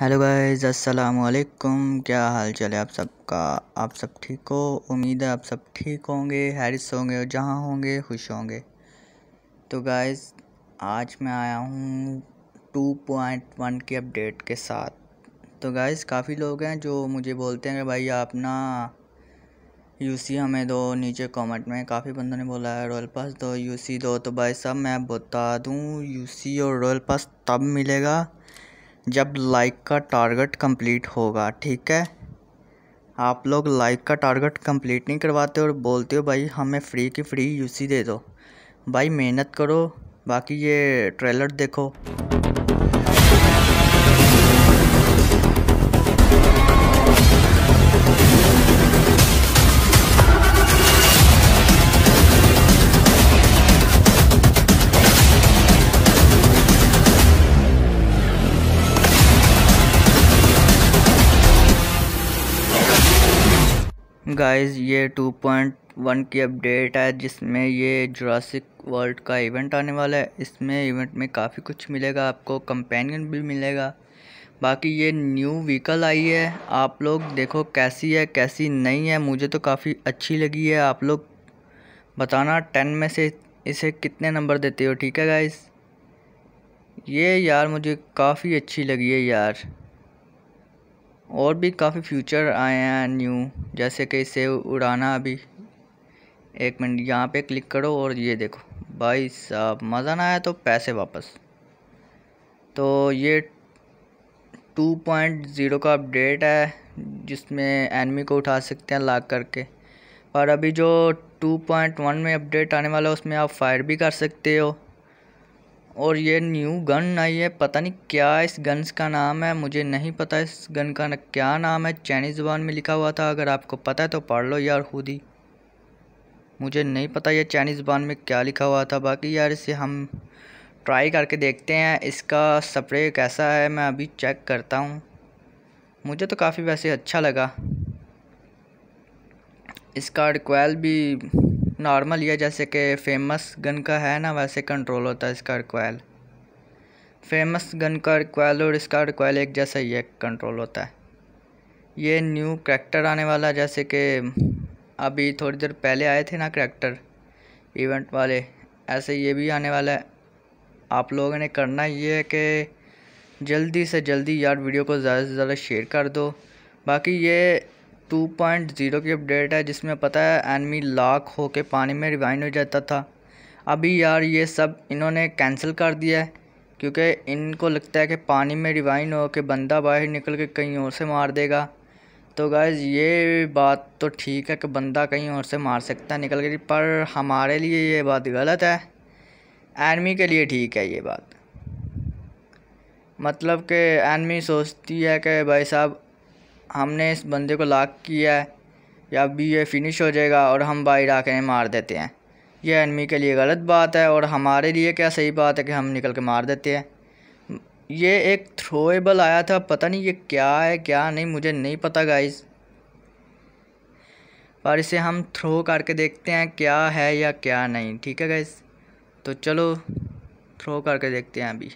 hello guys अस्सलाम वालेकुम क्या हाल चाल है आप सबका आप सब ठीक हो उम्मीद है आप सब ठीक होंगे हैरिस होंगे और जहाँ होंगे खुश होंगे तो गाइस आज मैं आया हूँ टू पॉइंट वन की अपडेट के साथ तो गाइस काफ़ी लोग हैं जो मुझे बोलते हैं कि भाई आप ना यूसी हमें दो नीचे कमेंट में काफ़ी बंदों ने बोला है रॉयल पास दो यूसी दो तो भाई साहब मैं बता दूँ यूसी और रॉयल पास तब मिलेगा जब लाइक का टारगेट कंप्लीट होगा ठीक है आप लोग लाइक का टारगेट कंप्लीट नहीं करवाते और बोलते हो भाई हमें फ्री की फ्री यूसी दे दो भाई मेहनत करो बाकी ये ट्रेलर देखो गाइस ये 2.1 की अपडेट है जिसमें ये जुरासिक वर्ल्ड का इवेंट आने वाला है इसमें इवेंट में काफ़ी कुछ मिलेगा आपको कंपेनियन भी मिलेगा बाकी ये न्यू व्हीकल आई है आप लोग देखो कैसी है कैसी नहीं है मुझे तो काफ़ी अच्छी लगी है आप लोग बताना टेन में से इसे कितने नंबर देते हो ठीक है गाइस ये यार मुझे काफ़ी अच्छी लगी है यार और भी काफ़ी फ्यूचर आए हैं न्यू जैसे कि इसे उड़ाना अभी एक मिनट यहाँ पे क्लिक करो और ये देखो भाई साहब मज़ा ना आया तो पैसे वापस तो ये 2.0 का अपडेट है जिसमें एनमी को उठा सकते हैं लाग करके पर अभी जो 2.1 में अपडेट आने वाला है उसमें आप फायर भी कर सकते हो और ये न्यू गन आई है पता नहीं क्या इस गन्स का नाम है मुझे नहीं पता इस गन का क्या नाम है चाइनीज़ ज़बान में लिखा हुआ था अगर आपको पता है तो पढ़ लो यार खुद ही मुझे नहीं पता ये चाइनीज़ ज़बान में क्या लिखा हुआ था बाकी यार इसे हम ट्राई करके देखते हैं इसका स्प्रे कैसा है मैं अभी चेक करता हूँ मुझे तो काफ़ी वैसे अच्छा लगा इसका रिक्वेल भी नॉर्मल ये जैसे कि फेमस गन का है ना वैसे कंट्रोल होता है इसका रिक्वायल फेमस गन का रिक्वायल और इसका रिक्वायल एक जैसा ये कंट्रोल होता है ये न्यू करैक्टर आने वाला जैसे कि अभी थोड़ी देर पहले आए थे ना करैक्टर इवेंट वाले ऐसे ये भी आने वाला है आप लोगों ने करना ये है कि जल्दी से जल्दी यार वीडियो को ज़्यादा से ज़्यादा शेयर कर दो बाकी ये टू पॉइंट ज़ीरो की अपडेट है जिसमें पता है एनमी हो होके पानी में रिवाइन हो जाता था अभी यार ये सब इन्होंने कैंसिल कर दिया है क्योंकि इनको लगता है कि पानी में रिवाइन हो के बंदा बाहर निकल के कहीं और से मार देगा तो गैज़ ये बात तो ठीक है कि बंदा कहीं और से मार सकता है निकल के पर हमारे लिए ये बात गलत है एनमी के लिए ठीक है ये बात मतलब कि एनमी सोचती है कि भाई साहब हमने इस बंदे को लाक किया है या अभी ये फिनिश हो जाएगा और हम बाई डाक मार देते हैं यह एनमी के लिए गलत बात है और हमारे लिए क्या सही बात है कि हम निकल के मार देते हैं ये एक थ्रोएबल आया था पता नहीं ये क्या है क्या नहीं मुझे नहीं पता गाइज पर इसे हम थ्रो करके देखते हैं क्या है या क्या नहीं ठीक है गाइज तो चलो थ्रो करके देखते हैं अभी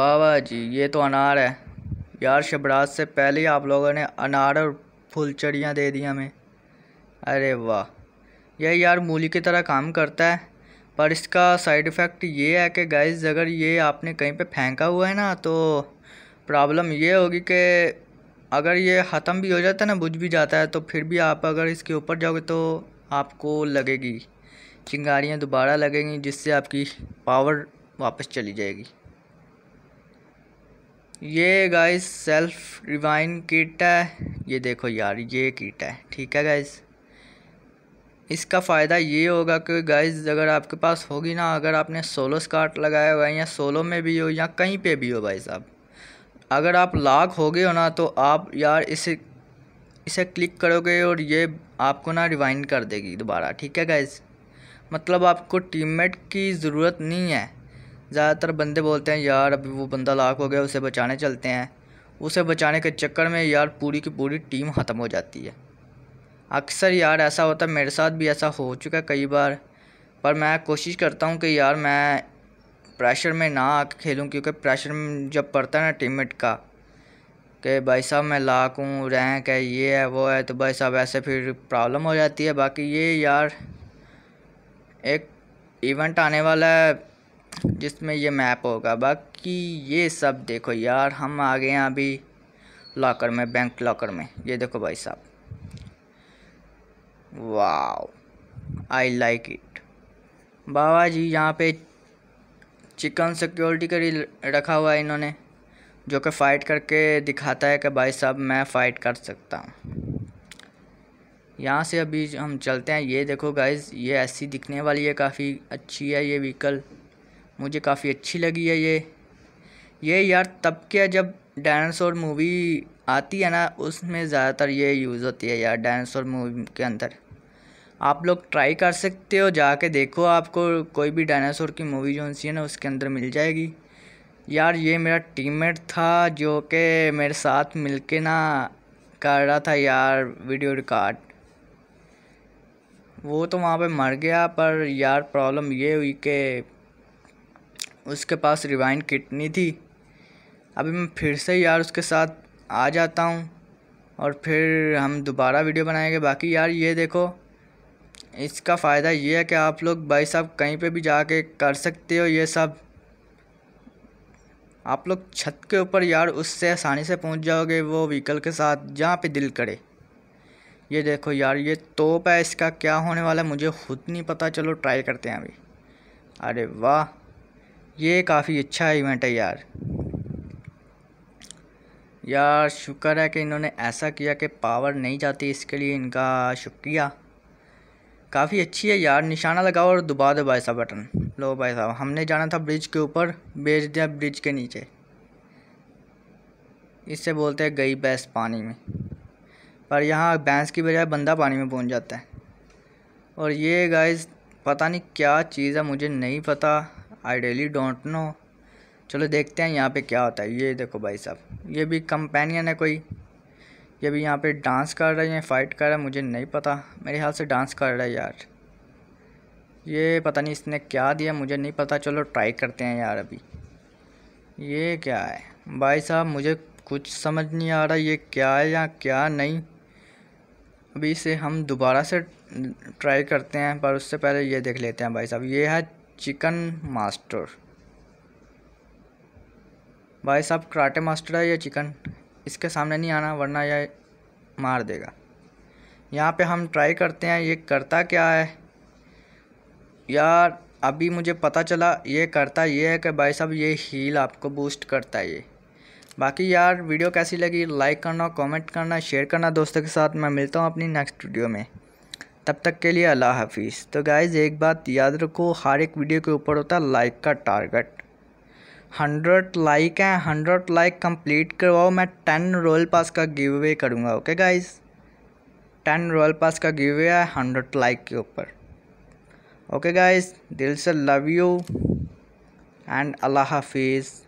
बाबा जी ये तो अनार है यार शबराज से पहले ही आप लोगों ने अनार और फुलचड़ियाँ दे दी हमें अरे वाह यह यार मूली की तरह काम करता है पर इसका साइड इफ़ेक्ट ये है कि गैस अगर ये आपने कहीं पे फेंका हुआ है ना तो प्रॉब्लम ये होगी कि अगर ये ख़त्म भी हो जाता है ना बुझ भी जाता है तो फिर भी आप अगर इसके ऊपर जाओगे तो आपको लगेगी चिंगारियाँ दोबारा लगेंगी जिससे आपकी पावर वापस चली जाएगी ये गाइस सेल्फ रिवाइन किट है ये देखो यार ये किट है ठीक है गाइस इसका फ़ायदा ये होगा कि गाइस अगर आपके पास होगी ना अगर आपने सोलो स्कार्ट लगाया हुआ है या सोलो में भी हो या कहीं पे भी हो भाई साहब अगर आप लाख हो गए हो ना तो आप यार इसे इसे क्लिक करोगे और ये आपको ना रिवाइन कर देगी दोबारा ठीक है गाइस मतलब आपको टीममेट की ज़रूरत नहीं है ज़्यादातर बंदे बोलते हैं यार अभी वो बंदा लाख हो गया उसे बचाने चलते हैं उसे बचाने के चक्कर में यार पूरी की पूरी टीम ख़त्म हो जाती है अक्सर यार ऐसा होता है मेरे साथ भी ऐसा हो चुका है कई बार पर मैं कोशिश करता हूँ कि यार मैं प्रेशर में ना आके खेलूँ क्योंकि प्रेशर में जब पड़ता है ना टीम का कि भाई साहब मैं लाख हूँ रैंक है ये है वो है तो भाई साहब ऐसे फिर प्रॉब्लम हो जाती है बाकी ये यार एक इवेंट आने वाला है जिसमें ये मैप होगा बाकी ये सब देखो यार हम आ गए हैं अभी लॉकर में बैंक लॉकर में ये देखो भाई साहब वाह आई लाइक इट बाबा जी यहाँ पे चिकन सिक्योरिटी करी रखा हुआ है इन्होंने जो कि फ़ाइट करके दिखाता है कि भाई साहब मैं फ़ाइट कर सकता हूँ यहाँ से अभी हम चलते हैं ये देखो गाइज ये ऐसी दिखने वाली है काफ़ी अच्छी है ये व्हीकल मुझे काफ़ी अच्छी लगी है ये ये यार तब क्या जब डायनासोर मूवी आती है ना उसमें ज़्यादातर ये यूज़ होती है यार डायनासोर मूवी के अंदर आप लोग ट्राई कर सकते हो जाके देखो आपको कोई भी डायनासोर की मूवी जो सी है ना उसके अंदर मिल जाएगी यार ये मेरा टीममेट था जो कि मेरे साथ मिलके ना कर रहा था यार वीडियो रिकॉर्ड वो तो वहाँ पे मर गया पर यार प्रॉब्लम ये हुई कि उसके पास रिवाइंड किट नहीं थी अभी मैं फिर से यार उसके साथ आ जाता हूँ और फिर हम दोबारा वीडियो बनाएंगे बाकी यार ये देखो इसका फ़ायदा ये है कि आप लोग भाई साहब कहीं पे भी जाके कर सकते हो ये सब आप लोग छत के ऊपर यार उससे आसानी से पहुंच जाओगे वो व्हीकल के साथ जहाँ पे दिल करे ये देखो यार ये तोप है इसका क्या होने वाला है मुझे खुद नहीं पता चलो ट्राई करते हैं अभी अरे वाह ये काफ़ी अच्छा इवेंट है यार यार शुक्र है कि इन्होंने ऐसा किया कि पावर नहीं जाती इसके लिए इनका शुक्रिया काफ़ी अच्छी है यार निशाना लगाओ और दुबा दो भाई साहब बटन लो भाई साहब हमने जाना था ब्रिज के ऊपर भेज दिया ब्रिज के नीचे इससे बोलते हैं गई बैंस पानी में पर यहाँ बैंस की बजाय बंदा पानी में पहुँच जाता है और ये गाइस पता नहीं क्या चीज़ है मुझे नहीं पता आई रियली डोंट नो चलो देखते हैं यहाँ पे क्या होता है ये देखो भाई साहब ये भी कंपेनियन है कोई ये भी यहाँ पे डांस कर रहा है या फाइट कर रहा है मुझे नहीं पता मेरे ख्याल से डांस कर रहा है यार ये पता नहीं इसने क्या दिया मुझे नहीं पता चलो ट्राई करते हैं यार अभी ये क्या है भाई साहब मुझे कुछ समझ नहीं आ रहा ये क्या है या क्या नहीं अभी इसे हम दोबारा से ट्राई करते हैं पर उससे पहले ये देख लेते हैं भाई साहब ये है चिकन मास्टर भाई साहब कराटे मास्टर है या चिकन इसके सामने नहीं आना वरना यह मार देगा यहाँ पे हम ट्राई करते हैं ये करता क्या है यार अभी मुझे पता चला ये करता ये है कि भाई साहब ये हील आपको बूस्ट करता है ये बाकी यार वीडियो कैसी लगी लाइक करना कमेंट करना शेयर करना दोस्तों के साथ मैं मिलता हूँ अपनी नेक्स्ट वीडियो में तब तक के लिए अल्लाह हाफिज़ तो गाइज़ एक बात याद रखो हर एक वीडियो के ऊपर होता है लाइक का टारगेट हंड्रेड लाइक है हंड्रेड लाइक कंप्लीट करवाओ मैं टेन रॉयल पास का गिव अवे करूँगा okay guys ten royal pass का गिव अवे है हंड्रेड लाइक के ऊपर ओके गाइज़ दिल से लव यू एंड अल्लाह हाफिज़